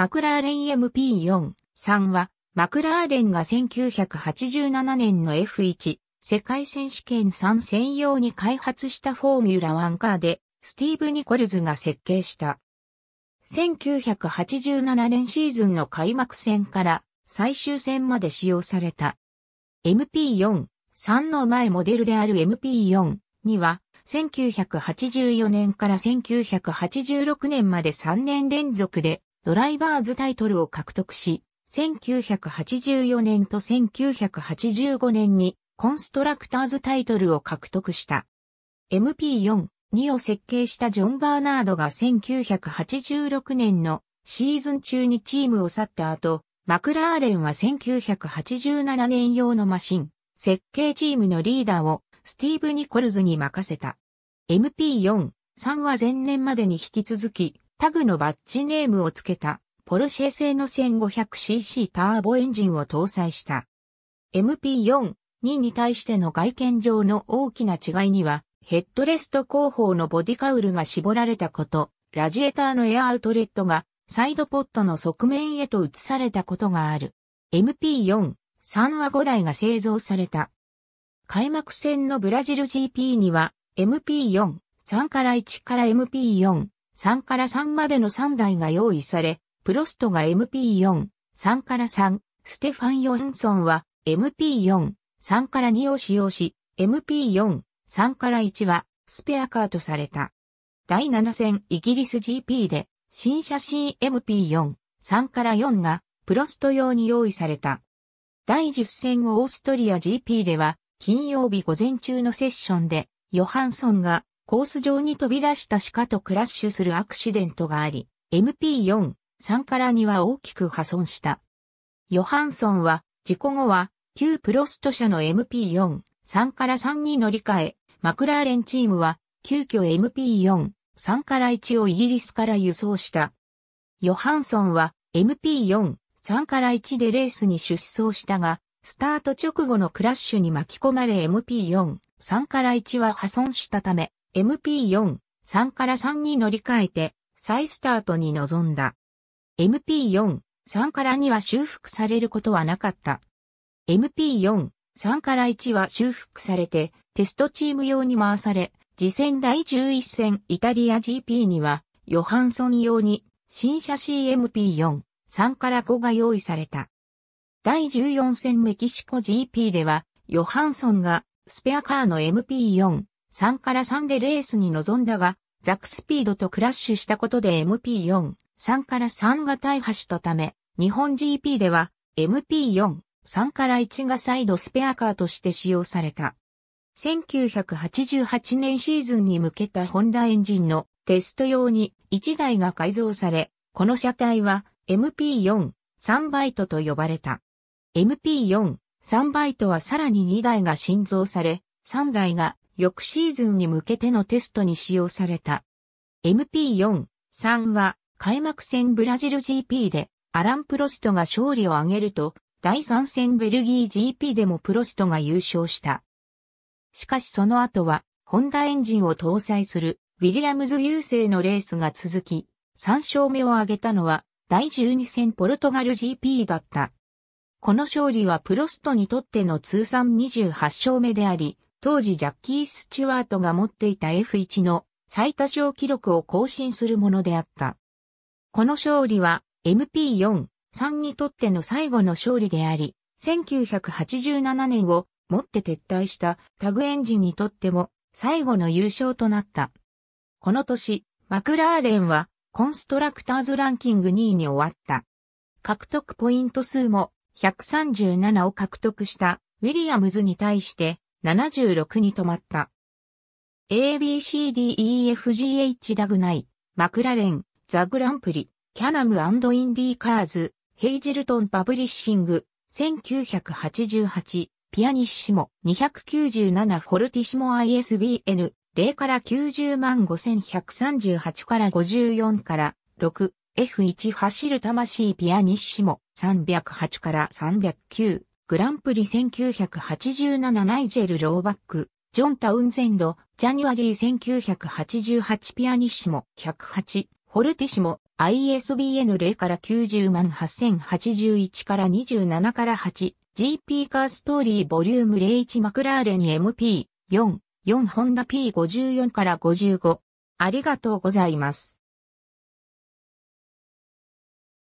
マクラーレン MP4、3は、マクラーレンが1987年の F1 世界選手権3専用に開発したフォーミュラ1カーで、スティーブ・ニコルズが設計した。1987年シーズンの開幕戦から最終戦まで使用された。MP4、3の前モデルである MP4 には、1984年から1986年まで3年連続でドライバーズタイトルを獲得し、1984年と1985年にコンストラクターズタイトルを獲得した。MP4、2を設計したジョン・バーナードが1986年のシーズン中にチームを去った後、マクラーレンは1987年用のマシン、設計チームのリーダーをスティーブ・ニコルズに任せた。MP4、3は前年までに引き続き、タグのバッジネームを付けた、ポルシェ製の 1500cc ターボエンジンを搭載した。MP4-2 に対しての外見上の大きな違いには、ヘッドレスト後方のボディカウルが絞られたこと、ラジエーターのエアアウトレットがサイドポットの側面へと移されたことがある。MP4-3 は5台が製造された。開幕戦のブラジル GP には MP4-3 から1から MP4 3から3までの3台が用意され、プロストが MP4、3から3、ステファン・ヨンソンは MP4、3から2を使用し、MP4、3から1はスペアカーとされた。第7戦イギリス GP で新車 CMP4、3から4がプロスト用に用意された。第10戦オーストリア GP では金曜日午前中のセッションでヨハンソンがコース上に飛び出した鹿とクラッシュするアクシデントがあり、MP4、3から2は大きく破損した。ヨハンソンは、事故後は、旧プロスト社の MP4、3から3に乗り換え、マクラーレンチームは、急遽 MP4、3から1をイギリスから輸送した。ヨハンソンは MP4、3から1でレースに出走したが、スタート直後のクラッシュに巻き込まれ MP4、3から1は破損したため、MP4、3から3に乗り換えて再スタートに臨んだ。MP4、3から2は修復されることはなかった。MP4、3から1は修復されてテストチーム用に回され、次戦第11戦イタリア GP にはヨハンソン用に新車 CMP4、3から5が用意された。第14戦メキシコ GP では、ヨハンソンがスペアカーの MP4、3から3でレースに臨んだが、ザクスピードとクラッシュしたことで MP4、3から3が大破したため、日本 GP では MP4、3から1がサイドスペアカーとして使用された。1988年シーズンに向けたホンダエンジンのテスト用に1台が改造され、この車体は MP4、3バイトと呼ばれた。MP4、3バイトはさらに2台が新造され、3台が翌シーズンに向けてのテストに使用された。MP4、3は開幕戦ブラジル GP でアラン・プロストが勝利を挙げると、第3戦ベルギー GP でもプロストが優勝した。しかしその後は、ホンダエンジンを搭載するウィリアムズ優勢のレースが続き、3勝目を挙げたのは第12戦ポルトガル GP だった。この勝利はプロストにとっての通算28勝目であり、当時ジャッキー・スチュワートが持っていた F1 の最多勝記録を更新するものであった。この勝利は MP4、3にとっての最後の勝利であり、1987年をもって撤退したタグエンジンにとっても最後の優勝となった。この年、マクラーレンはコンストラクターズランキング2位に終わった。獲得ポイント数も137を獲得したウィリアムズに対して76に止まった。ABCDEFGH ダグナイ、マクラレン、ザ・グランプリ、キャナムインディーカーズ、ヘイジルトンパブリッシング、1988、ピアニッシモ、297フォルティシモ ISBN、0から90万5138から54から6、F1 走る魂ピアニッシモ、308から309、グランプリ1987ナイジェル・ローバック、ジョン・タウンゼンド、ジャニュアリー1988ピアニッシモ108、ホルティシモ、ISBN 0から90万8081から27から8、GP カーストーリーボリューム01マクラーレン MP4、4ホンダ P54 から55。ありがとうございます。